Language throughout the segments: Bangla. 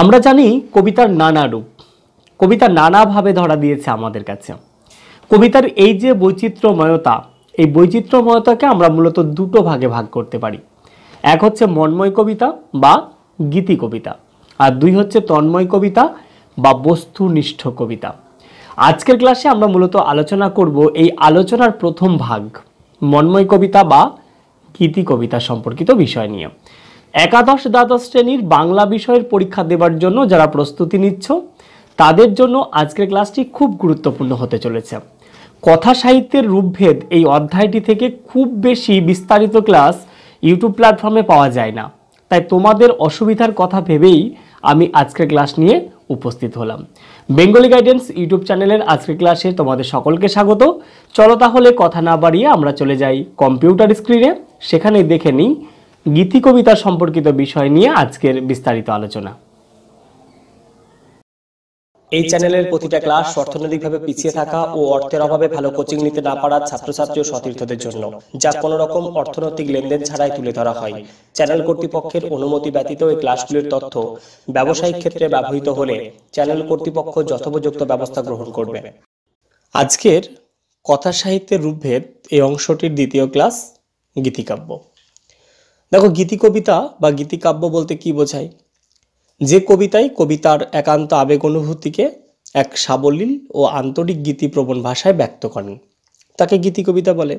আমরা জানি কবিতার নানা রূপ কবিতা নানাভাবে ধরা দিয়েছে আমাদের কাছে কবিতার এই যে বৈচিত্র্যময়তা এই বৈচিত্র্যময়তাকে আমরা মূলত দুটো ভাগে ভাগ করতে পারি এক হচ্ছে মন্ময় কবিতা বা গীতি কবিতা আর দুই হচ্ছে তন্ময় কবিতা বা বস্তুনিষ্ঠ কবিতা আজকের ক্লাসে আমরা মূলত আলোচনা করব এই আলোচনার প্রথম ভাগ মন্ময় কবিতা বা গীতি কবিতা সম্পর্কিত বিষয় নিয়ে একাদশ দ্বাদশ শ্রেণীর বাংলা বিষয়ের পরীক্ষা দেবার জন্য যারা প্রস্তুতি নিচ্ছ তাদের জন্য আজকের ক্লাসটি খুব গুরুত্বপূর্ণ হতে চলেছে কথা সাহিত্যের রূপভেদ এই অধ্যায়টি থেকে খুব বেশি বিস্তারিত ক্লাস ইউটিউব প্ল্যাটফর্মে পাওয়া যায় না তাই তোমাদের অসুবিধার কথা ভেবেই আমি আজকের ক্লাস নিয়ে উপস্থিত হলাম বেঙ্গলি গাইডেন্স ইউটিউব চ্যানেলের আজকের ক্লাসে তোমাদের সকলকে স্বাগত চলো তাহলে কথা না বাড়িয়ে আমরা চলে যাই কম্পিউটার স্ক্রিনে সেখানে দেখে নিই গীতি কবিতা সম্পর্কিত বিষয় নিয়ে আজকের বিস্তারিত আলোচনা এই চ্যানেলের প্রতিটা ক্লাস অর্থনৈতিকভাবে পিছিয়ে থাকা ও অর্থের অভাবে ভালো কোচিং নিতে না পারা ছাত্রছাত্রী ও সতীর্থদের জন্য যা কোনো রকম অর্থনৈতিক লেনদেন ছাড়াই তুলে ধরা হয় চ্যানেল কর্তৃপক্ষের অনুমতি ব্যতীত এই ক্লাসগুলির তথ্য ব্যবসায়িক ক্ষেত্রে ব্যবহৃত হলে চ্যানেল কর্তৃপক্ষ যথোপযুক্ত ব্যবস্থা গ্রহণ করবে আজকের কথা সাহিত্যের রূপভেদ এই অংশটির দ্বিতীয় ক্লাস গীতিকাব্য দেখো গীতি কবিতা বা গীতিকাব্য বলতে কি বোঝায় যে কবিতায় কবিতার একান্ত আবেগ অনুভূতিকে এক সাবলীল ও আন্তরিক গীতিপ্রবণ ভাষায় ব্যক্ত করেন তাকে গীতি কবিতা বলে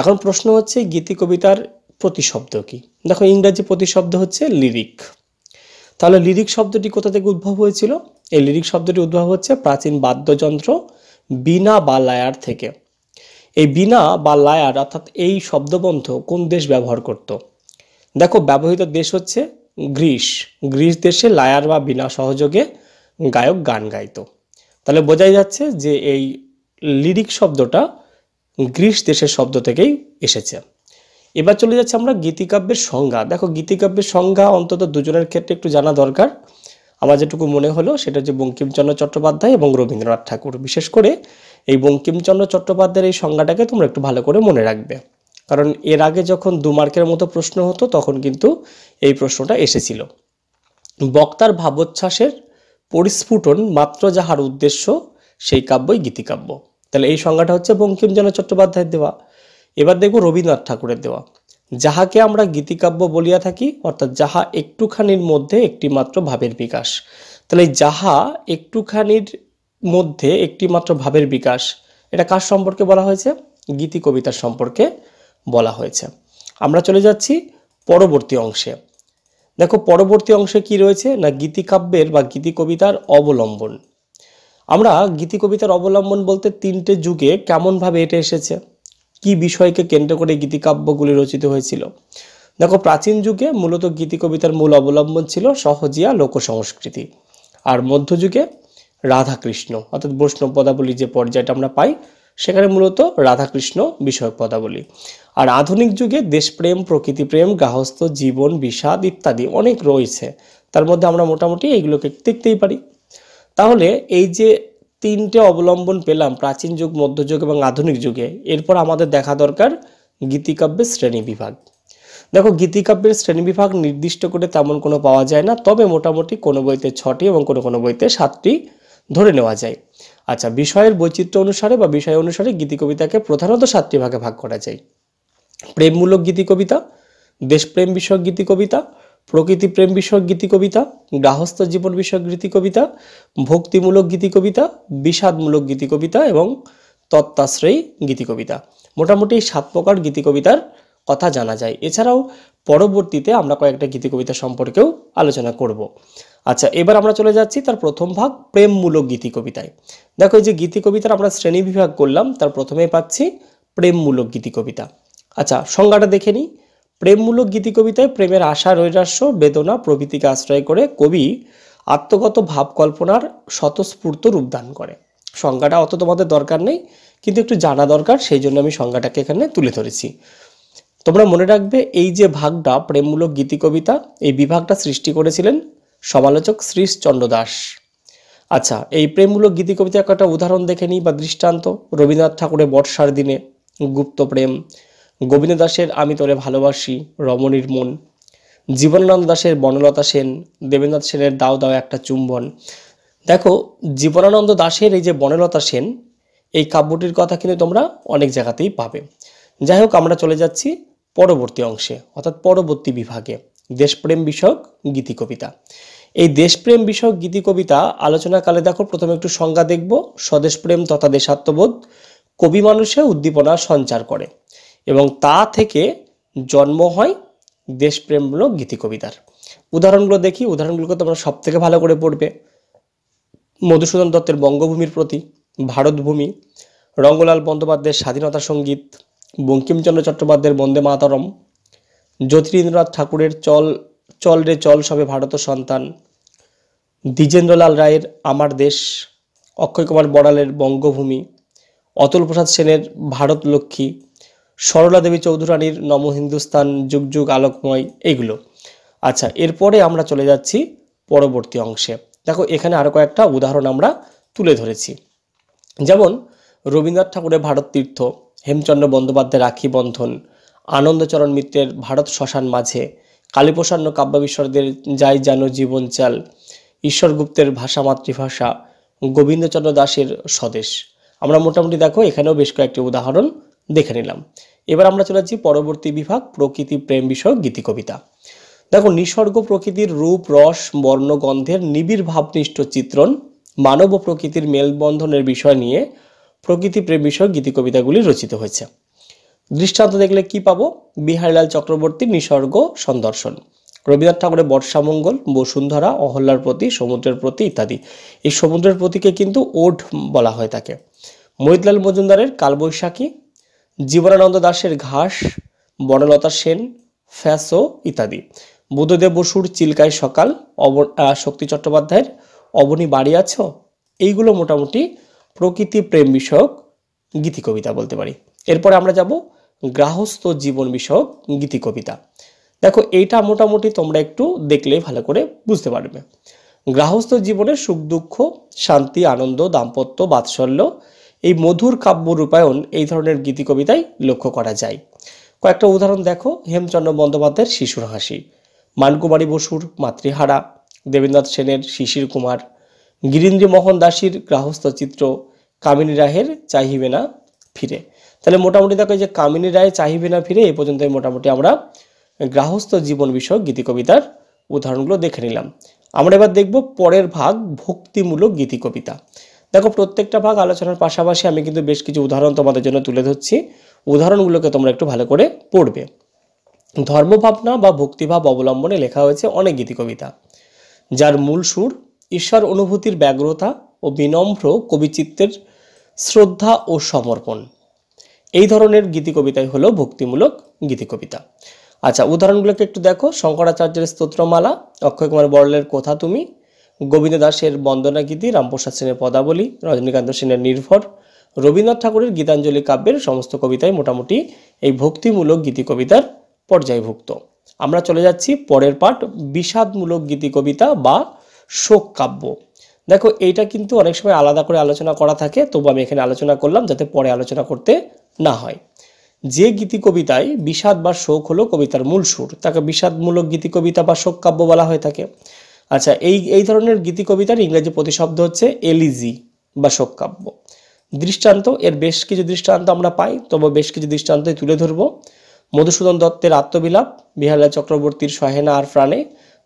এখন প্রশ্ন হচ্ছে গীতি কবিতার প্রতিশব্দ কি দেখো ইংরাজি প্রতিশব্দ হচ্ছে লিরিক তাহলে লিরিক শব্দটি কোথা থেকে উদ্ভব হয়েছিল এই লিরিক শব্দটি উদ্ভব হচ্ছে প্রাচীন বাদ্যযন্ত্র বিনা বা লায়ার থেকে এই বিনা বা লায়ার অর্থাৎ এই শব্দবন্ধ কোন দেশ ব্যবহার করতো দেখো ব্যবহৃত দেশ হচ্ছে গ্রিস গ্রিস দেশে লায়ার বা বিনা সহযোগে গায়ক গান গাইত তাহলে বোঝাই যাচ্ছে যে এই লিরিক শব্দটা গ্রিস দেশের শব্দ থেকেই এসেছে এবার চলে যাচ্ছে আমরা গীতিকাব্যের সংজ্ঞা দেখো গীতিকাব্যের সংজ্ঞা অন্তত দুজনের ক্ষেত্রে একটু জানা দরকার আমার যেটুকু মনে হলো সেটা হচ্ছে বঙ্কিমচন্দ্র চট্টোপাধ্যায় এবং রবীন্দ্রনাথ ঠাকুর বিশেষ করে এই বঙ্কিমচন্দ্র চট্টোপাধ্যায়ের এই সংজ্ঞাটাকে তোমরা একটু ভালো করে মনে রাখবে কারণ এর আগে যখন দু মার্কের মতো প্রশ্ন হতো তখন কিন্তু এই প্রশ্নটা এসেছিল বক্তার ভাবোচ্ছ্বাসের পরিস্ফুটন মাত্র যাহার উদ্দেশ্য সেই কাব্যই গীতিকাব্য তাহলে এই সংজ্ঞাটা হচ্ছে বঙ্কিমচন্দ্র চট্টোপাধ্যায়ের দেওয়া এবার দেখব রবীন্দ্রনাথ ঠাকুরের দেওয়া যাহাকে আমরা গীতিকাব্য বলিয়া থাকি অর্থাৎ যাহা একটুখানির মধ্যে একটি মাত্র ভাবের বিকাশ তাহলে যাহা একটুখানির মধ্যে একটি মাত্র ভাবের বিকাশ এটা কার সম্পর্কে বলা হয়েছে গীতি কবিতার সম্পর্কে বলা হয়েছে আমরা চলে যাচ্ছি পরবর্তী অংশে দেখো পরবর্তী অংশে কি রয়েছে না গীতিকাব্যের বা গীতি কবিতার অবলম্বন আমরা গীতি কবিতার অবলম্বন বলতে তিনটে যুগে কেমনভাবে এটা এসেছে কি বিষয়কে কেন্দ্র করে গীতিকাব্যগুলি রচিত হয়েছিল দেখো প্রাচীন যুগে মূলত গীতি কবিতার মূল অবলম্বন ছিল সহজিয়া লোক সংস্কৃতি আর মধ্যযুগে রাধাকৃষ্ণ অর্থাৎ বৈষ্ণব পদাবলী যে পর্যায়টা আমরা পাই সেখানে মূলত রাধাকৃষ্ণ বিষয়ক পদাবলী আর আধুনিক যুগে দেশপ্রেম প্রকৃতিপ্রেম গাহস্থ জীবন বিষাদ ইত্যাদি অনেক রয়েছে তার মধ্যে আমরা মোটামুটি এইগুলোকে দেখতেই পারি তাহলে এই যে তিনটে অবলম্বন পেলাম প্রাচীন যুগ মধ্যযুগ এবং আধুনিক যুগে এরপর আমাদের দেখা দরকার গীতিকাব্যের শ্রেণী বিভাগ দেখো গীতিকাব্যের শ্রেণী বিভাগ নির্দিষ্ট করে তেমন কোনো পাওয়া যায় না তবে মোটামুটি কোনো বইতে ছটি এবং কোনো কোনো বইতে সাতটি ধরে নেওয়া যায় আচ্ছা বিষয়ের বৈচিত্র্য অনুসারে বা বিষয় অনুসারে গীতি কবিতাকে প্রধানত সাতটি ভাগে ভাগ করা যায় প্রেমমূলক গীতি কবিতা দেশপ্রেম বিষয়ক গীতি কবিতা প্রকৃতি প্রেম বিষয়ক গীতি কবিতা গৃহস্থ জীবন বিষয়ক গীতি কবিতা ভক্তিমূলক গীতি কবিতা বিষাদমূলক গীতি কবিতা এবং তত্ত্বাশ্রয়ী গীতি কবিতা মোটামুটি সাত প্রকার গীতি কবিতার কথা জানা যায় এছাড়াও পরবর্তীতে আমরা কয়েকটা গীতি কবিতা সম্পর্কেও আলোচনা করব। আচ্ছা এবার আমরা চলে যাচ্ছি তার প্রথম ভাগ প্রেমমূলক গীতি কবিতায় দেখো এই যে গীতি কবিতার আমরা শ্রেণী বিভাগ করলাম তার প্রথমে পাচ্ছি প্রেমমূলক গীতি কবিতা আচ্ছা সংজ্ঞাটা দেখে নিই প্রেমমূলক গীতি কবিতায় প্রেমের আশা রৈরাস্য বেদনা প্রভৃতিকে আশ্রয় করে কবি আত্মগত ভাবকল্পনার স্বতঃস্ফূর্ত রূপদান করে সংজ্ঞাটা অত তোমাদের দরকার নেই কিন্তু একটু জানা দরকার সেই জন্য আমি সংজ্ঞাটাকে এখানে তুলে ধরেছি তোমরা মনে রাখবে এই যে ভাগটা প্রেমমূলক গীতি কবিতা এই বিভাগটা সৃষ্টি করেছিলেন সমালোচক শ্রীশচন্দ্র দাস আচ্ছা এই প্রেমমূলক গীতি কবিতা একটা উদাহরণ দেখে নিই বা দৃষ্টান্ত রবীন্দ্রনাথ ঠাকুরের বর্ষার দিনে গুপ্ত প্রেম গোবিন্দ দাসের আমি তোরে ভালোবাসি রমণীর মন জীবনানন্দ দাসের বনলতা সেন দেবেন্দ্রনাথ সেনের দাও দাও একটা চুম্বন দেখো জীবনানন্দ দাসের এই যে বনলতা সেন এই কাব্যটির কথা কিন্তু তোমরা অনেক জায়গাতেই পাবে যাই হোক আমরা চলে যাচ্ছি পরবর্তী অংশে অর্থাৎ পরবর্তী বিভাগে দেশপ্রেম বিষয়ক গীতি কবিতা এই দেশপ্রেম বিষয়ক গীতি কবিতা আলোচনাকালে দেখো প্রথমে একটু সংজ্ঞা দেখব স্বদেশপ্রেম তথা দেশাত্মবোধ কবি মানুষে উদ্দীপনা সঞ্চার করে এবং তা থেকে জন্ম হয় দেশপ্রেমমূলক গীতি কবিতার উদাহরণগুলো দেখি উদাহরণগুলোকে তোমরা সব থেকে ভালো করে পড়বে মধুসূদন দত্তের বঙ্গভূমির প্রতি ভারতভূমি রঙ্গলাল বন্দ্যোপাধ্যায়ের স্বাধীনতা সঙ্গীত বঙ্কিমচন্দ্র চট্টোপাধ্যায়ের বন্দে মাতরম জ্যোতিরীন্দ্রনাথ ঠাকুরের চল চল রে চল সবে ভারত সন্তান দ্বিজেন্দ্রলাল রায়ের আমার দেশ অক্ষয় কুমার বড়ালের বঙ্গভূমি অতুল প্রসাদ সেনের ভারত লক্ষ্মী সরলা দেবী চৌধুরানীর নম হিন্দুস্তান যুগ যুগ আলোকময় এইগুলো আচ্ছা এরপরে আমরা চলে যাচ্ছি পরবর্তী অংশে দেখো এখানে আরও কয়েকটা উদাহরণ আমরা তুলে ধরেছি যেমন রবীন্দ্রনাথ ঠাকুরের ভারত তীর্থ হেমচন্দ্র বন্দ্যোপাধ্যায় রাখি বন্ধন আনন্দচরণ মিত্রের ভারত শ্মশান মাঝে কাব্য বিশ্বরদের যাই জীবন জীবনচাল ঈশ্বরগুপ্তের ভাষা মাতৃভাষা গোবিন্দচন্দ্র দাসের স্বদেশ আমরা মোটামুটি দেখো এখানেও বেশ কয়েকটি উদাহরণ দেখে নিলাম এবার আমরা চলে যাচ্ছি পরবর্তী বিভাগ প্রকৃতি প্রেম বিষয়ক গীতি কবিতা দেখো নিসর্গ প্রকৃতির রূপ রস বর্ণগন্ধের নিবিড় ভাবনিষ্ঠ চিত্রণ মানব প্রকৃতির মেলবন্ধনের বিষয় নিয়ে প্রকৃতিপ্রেম বিষয়ক গীতি কবিতাগুলি রচিত হয়েছে দৃষ্টান্ত দেখলে কি পাবো বিহারীলাল চক্রবর্তীর নিসর্গ সন্দর্শন রবীন্দ্রনাথ ঠাকুরের বর্ষামঙ্গল বসুন্ধরা অহল্যার প্রতি সমুদ্রের প্রতি ইত্যাদি এই সমুদ্রের প্রতীকে কিন্তু ওঠ বলা হয় তাকে মহিতলাল মজুমদারের কালবৈশাখী জীবনানন্দ দাসের ঘাস বনলতা সেন ফ্যাসো ইত্যাদি বুদ্ধদেব বসুর চিলকায় সকাল অব শক্তি চট্টোপাধ্যায়ের অবনী বাড়ি আছো এইগুলো মোটামুটি প্রকৃতি প্রেম বিষয়ক গীতি কবিতা বলতে পারি এরপরে আমরা যাব গ্রাহস্থ জীবন বিষয়ক গীতি কবিতা দেখো এইটা মোটামুটি তোমরা একটু দেখলে ভালো করে বুঝতে পারবে গ্রাহস্থ জীবনের সুখ দুঃখ শান্তি আনন্দ দাম্পত্য বাৎসল্য এই মধুর কাব্য রূপায়ণ এই ধরনের গীতি কবিতায় লক্ষ্য করা যায় কয়েকটা উদাহরণ দেখো হেমচন্দ্র বন্দ্যোপাধ্যায়ের শিশুর হাসি মানকুমারী বসুর মাতৃহারা দেবেন্দ্রনাথ সেনের শিশির কুমার গিরীন্দ্রমোহন দাসীর গ্রাহস্থ চিত্র কামিনী রায়ের চাহিবে না ফিরে তাহলে মোটামুটি দেখো যে কামিনী রায় চাহিবে না ফিরে এই পর্যন্ত মোটামুটি আমরা গ্রাহস্থ জীবন বিষয়ক গীতি কবিতার উদাহরণগুলো দেখে নিলাম আমরা এবার দেখব পরের ভাগ ভক্তিমূলক গীতি কবিতা দেখো প্রত্যেকটা ভাগ আলোচনার পাশাপাশি আমি কিন্তু বেশ কিছু উদাহরণ তোমাদের জন্য তুলে ধরছি উদাহরণগুলোকে তোমরা একটু ভালো করে পড়বে ধর্মভাবনা বা ভক্তিভাব অবলম্বনে লেখা হয়েছে অনেক গীতি কবিতা যার মূল সুর ঈশ্বর অনুভূতির ব্যগ্রতা ও বিনম্র কবিচিত্তের শ্রদ্ধা ও সমর্পণ এই ধরনের গীতিকবিতাই হলো ভক্তিমূলক গীতিকবিতা আচ্ছা উদাহরণগুলোকে একটু দেখো শঙ্করাচার্যের স্তোত্রমালা অক্ষয় কুমার বড়লের কথা তুমি গোবিন্দ দাসের বন্দনা গীতি রামপ্রসাদ সেনের পদাবলী রজনীকান্ত সেনের নির্ভর রবীন্দ্রনাথ ঠাকুরের গীতাঞ্জলি কাব্যের সমস্ত কবিতাই মোটামুটি এই ভক্তিমূলক গীতি কবিতার পর্যায়ভুক্ত আমরা চলে যাচ্ছি পরের পাঠ বিষাদমূলক গীতি কবিতা বা শোক কাব্য দেখো এইটা কিন্তু অনেক সময় আলাদা করে আলোচনা করা থাকে তবু আমি এখানে আলোচনা করলাম যাতে পরে আলোচনা করতে না হয় যে গীতি কবিতায় বিষাদ বা শোক হলো কবিতার মূল সুর তাকে বিষাদমূলক গীতি কবিতা বা শোক কাব্য বলা হয়ে থাকে আচ্ছা এই এই ধরনের গীতি কবিতার ইংরেজি প্রতিশব্দ হচ্ছে এলিজি বা শোক কাব্য দৃষ্টান্ত এর বেশ কিছু দৃষ্টান্ত আমরা পাই তবে বেশ কিছু দৃষ্টান্তই তুলে ধরব মধুসূদন দত্তের আত্মবিলাপ বিহারলাল চক্রবর্তীর সহেনা আর প্রাণে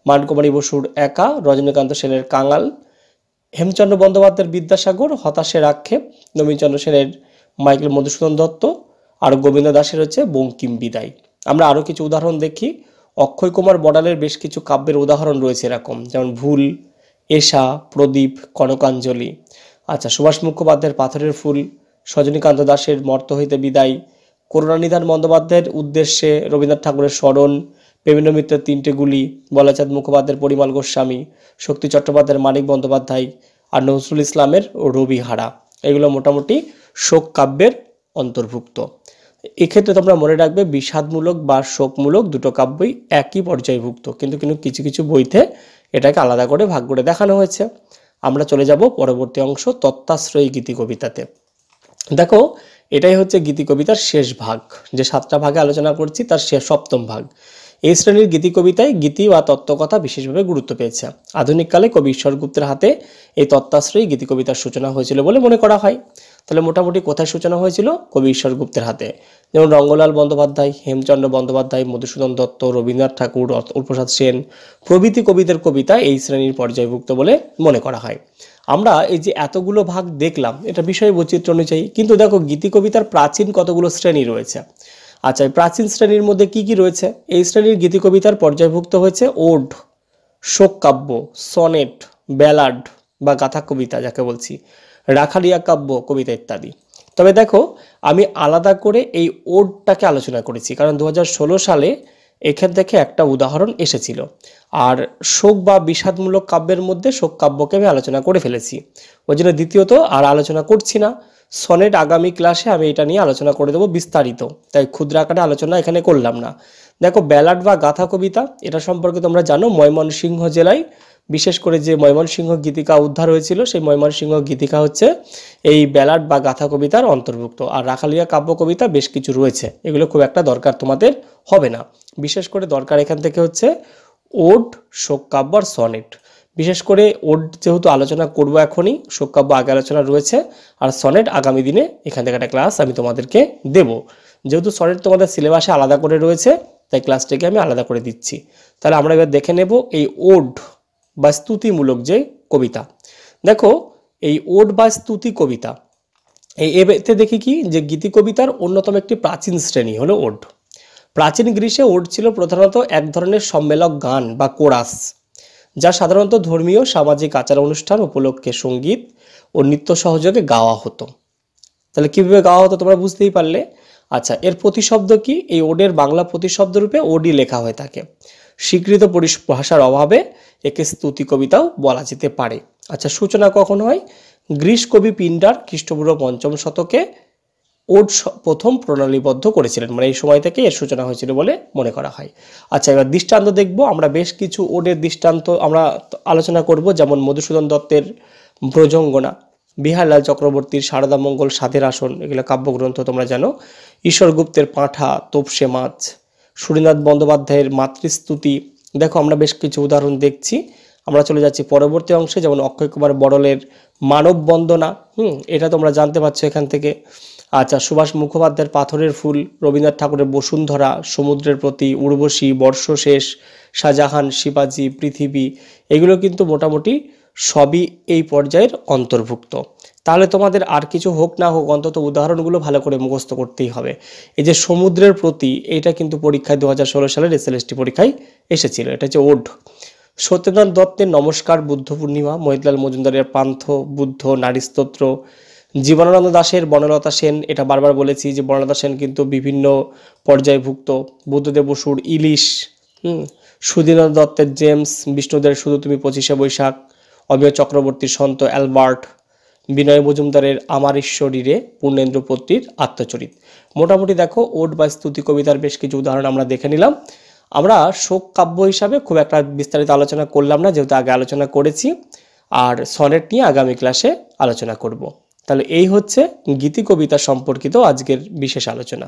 মানকুমারী বসুর একা রজনীকান্ত সেনের কাঙাল হেমচন্দ্র বন্দ্যোপাধ্যায়ের বিদ্যাসাগর হতাশের আক্ষেপ নবীনচন্দ্র সেনের মাইকেল মধুসূদন দত্ত আর গোবিন্দ দাসের হচ্ছে বঙ্কিম বিদায় আমরা আরও কিছু উদাহরণ দেখি অক্ষয় কুমার বড়ালের বেশ কিছু কাব্যের উদাহরণ রয়েছে এরকম যেমন ভুল এশা প্রদীপ কনকাঞ্জলি আচ্ছা সুভাষ মুখোপাধ্যায়ের পাথরের ফুল সজনীকান্ত দাসের মর্ত হইতে বিদায় করুণানিধান বন্দ্যোপাধ্যায়ের উদ্দেশ্যে রবীন্দ্রনাথ ঠাকুরের স্মরণ বিভিন্ন মিত্রের তিনটে গুলি বলাচাঁদ মুখোপাধ্যায়ের পরিমল গোস্বামী শক্তি চট্টোপাধ্যায়ের মানিক বন্দ্যোপাধ্যায় আর নজরুল ইসলামের রবি হারা এগুলো মোটামুটি শোক কাব্যের অন্তর্ভুক্ত এক্ষেত্রে তোমরা মনে রাখবে বিষাদমূলক বা শোকমূলক দুটো কাব্যই একই পর্যায়ভুক্ত কিন্তু কিন্তু কিছু কিছু বইতে এটাকে আলাদা করে ভাগ করে দেখানো হয়েছে আমরা চলে যাব পরবর্তী অংশ তত্ত্বাশ্রয়ী গীতি কবিতাতে দেখো এটাই হচ্ছে গীতি কবিতার শেষ ভাগ যে সাতটা ভাগে আলোচনা করছি তার শেষ সপ্তম ভাগ এই শ্রেণীর গীতি কবিতায় গীতি বা তত্ত্বকথা বিশেষভাবে গুরুত্ব পেয়েছে আধুনিককালে কবি ঈশ্বরগুপ্তের হাতে এই তত্ত্বাশ্রয়ী গীতি কবিতার সূচনা হয়েছিল বলে মনে করা হয় তাহলে মোটামুটি কোথায় সূচনা হয়েছিল কবি ঈশ্বরগুপ্তের হাতে যেমন রঙ্গলাল বন্দ্যোপাধ্যায় হেমচন্দ্র বন্দ্যোপাধ্যায় মধুসূদন দত্ত রবীন্দ্রনাথ ঠাকুর উপ্রসাদ সেন প্রভৃতি কবিদের কবিতা এই শ্রেণীর পর্যায়ভুক্ত বলে মনে করা হয় আমরা এই যে এতগুলো ভাগ দেখলাম এটা বিষয় বৈচিত্র্য অনুযায়ী কিন্তু দেখো গীতি কবিতার প্রাচীন কতগুলো শ্রেণী রয়েছে আচ্ছা প্রাচীন শ্রেণীর মধ্যে কি কি রয়েছে এই শ্রেণীর গীতি কবিতার পর্যায়ভুক্ত হয়েছে ওড শোক কাব্য সনেট ব্যালাড বা গাথা কবিতা যাকে বলছি রাখালিয়া কাব্য কবিতা ইত্যাদি তবে দেখো আমি আলাদা করে এই ওডটাকে আলোচনা করেছি কারণ দু সালে এক্ষেত্রে দেখে একটা উদাহরণ এসেছিল আর শোক বা বিষাদমূলক কাব্যের মধ্যে শোক কাব্যকে আমি আলোচনা করে ফেলেছি ওই জন্য দ্বিতীয়ত আর আলোচনা করছি না সনেট আগামী ক্লাসে আমি এটা নিয়ে আলোচনা করে দেবো বিস্তারিত তাই ক্ষুদ্র আকারে আলোচনা এখানে করলাম না দেখো ব্যালাড বা গাথা কবিতা এটা সম্পর্কে তোমরা জানো ময়মনসিংহ জেলায় বিশেষ করে যে ময়মনসিংহ গীতিকা উদ্ধার হয়েছিল সেই ময়মনসিংহ গীতিকা হচ্ছে এই ব্যালাড বা গাথা কবিতার অন্তর্ভুক্ত আর রাখালিয়া কাব্য কবিতা বেশ কিছু রয়েছে এগুলো খুব একটা দরকার তোমাদের হবে না বিশেষ করে দরকার এখান থেকে হচ্ছে ওড শোক কাব্য আর সনেট বিশেষ করে ওড যেহেতু আলোচনা করবো এখনই শোক কাব্য আগে আলোচনা রয়েছে আর সনেট আগামী দিনে এখান থেকে একটা ক্লাস আমি তোমাদেরকে দেবো যেহেতু সরের তোমাদের সিলেবাসে আলাদা করে রয়েছে তাই ক্লাসটাকে আমি আলাদা করে দিচ্ছি তাহলে আমরা এবার দেখে নেব এই ওড বা স্তুতিমূলক যে কবিতা দেখো এই ওড বা স্তুতি কবিতা এই এতে দেখি কি যে গীতি কবিতার অন্যতম একটি প্রাচীন শ্রেণী হলো ওড প্রাচীন গ্রীসে ওড ছিল প্রধানত এক ধরনের সম্মেলক গান বা কোরাস যা সাধারণত ধর্মীয় সামাজিক আচার অনুষ্ঠান উপলক্ষে সঙ্গীত ও নৃত্য সহযোগে গাওয়া হতো তাহলে কীভাবে গাওয়া হতো তোমরা বুঝতেই পারলে আচ্ছা এর প্রতিশব্দ কি এই ওডের বাংলা প্রতিশব্দ রূপে ওডি লেখা হয়ে থাকে স্বীকৃত পরিভাষার অভাবে একে স্তুতি কবিতাও বলা যেতে পারে আচ্ছা সূচনা কখন হয় গ্রীস কবি পিন্ডার খ্রিস্টপূর্ব পঞ্চম শতকে ওড প্রথম প্রণালীবদ্ধ করেছিলেন মানে এই সময় থেকে এর সূচনা হয়েছিল বলে মনে করা হয় আচ্ছা এবার দৃষ্টান্ত দেখব আমরা বেশ কিছু ওডের দৃষ্টান্ত আমরা আলোচনা করব যেমন মধুসূদন দত্তের ব্রজঙ্গনা বিহারলাল চক্রবর্তীর সারদা মঙ্গল সাধের আসন এগুলো কাব্যগ্রন্থ তোমরা জানো গুপ্তের পাঁঠা তোপসে মাছ সুরীনাথ বন্দ্যোপাধ্যায়ের মাতৃস্তুতি দেখো আমরা বেশ কিছু উদাহরণ দেখছি আমরা চলে যাচ্ছি পরবর্তী অংশে যেমন অক্ষয় কুমার বড়লের মানব বন্দনা হুম এটা তোমরা জানতে পারছো এখান থেকে আচ্ছা সুভাষ মুখোপাধ্যায়ের পাথরের ফুল রবীন্দ্রনাথ ঠাকুরের বসুন্ধরা সমুদ্রের প্রতি উর্বশী বর্ষশেষ শাহজাহান শিবাজি পৃথিবী এগুলো কিন্তু মোটামুটি সবই এই পর্যায়ের অন্তর্ভুক্ত তাহলে তোমাদের আর কিছু হোক না হোক অন্তত উদাহরণগুলো ভালো করে মুখস্থ করতেই হবে এই যে সমুদ্রের প্রতি এটা কিন্তু পরীক্ষায় দু সালের এসএলএসটি পরীক্ষায় এসেছিল এটা হচ্ছে ওড সত্যেন্দ্রনাথ দত্তের নমস্কার বুদ্ধ পূর্ণিমা মহিতলাল মজুমদারের পান্থ বুদ্ধ নারী জীবনানন্দ দাসের বনলতা সেন এটা বারবার বলেছি যে বনলতা সেন কিন্তু বিভিন্ন পর্যায়ভুক্ত বুদ্ধদেব বসুর ইলিশ হুম সুদীন দত্তের জেমস বিষ্ণুদের শুধু তুমি পঁচিশে বৈশাখ অমিয় চক্রবর্তীর সন্ত অ্যালবার্ট বিনয় মজুমদারের আমার ঈশ্বরীরে পূর্ণেন্দ্র আত্মচরিত মোটামুটি দেখো ওট বা স্তুতি কবিতার বেশ কিছু উদাহরণ আমরা দেখে নিলাম আমরা শোক কাব্য হিসাবে খুব একটা বিস্তারিত আলোচনা করলাম না যেহেতু আগে আলোচনা করেছি আর সনেট নিয়ে আগামী ক্লাসে আলোচনা করব। তাহলে এই হচ্ছে গীতি কবিতা সম্পর্কিত আজকের বিশেষ আলোচনা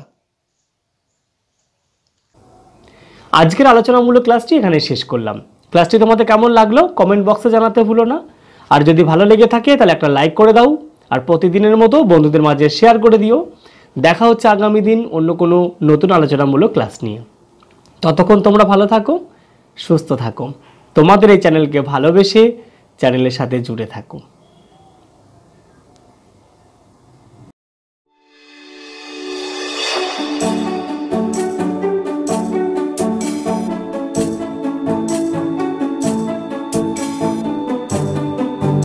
আজকের আলোচনামূলক ক্লাসটি এখানে শেষ করলাম ক্লাসটি তোমাদের কেমন লাগলো কমেন্ট বক্সে জানাতে ভুলো না আর যদি ভালো লেগে থাকে তাহলে একটা লাইক করে দাও আর প্রতিদিনের মতো বন্ধুদের মাঝে শেয়ার করে দিও দেখা হচ্ছে আগামী দিন অন্য কোনো নতুন আলোচনামূলক ক্লাস নিয়ে ততক্ষণ তোমরা ভালো থাকো সুস্থ থাকো তোমাদের এই চ্যানেলকে ভালোবেসে চ্যানেলের সাথে জুড়ে থাকো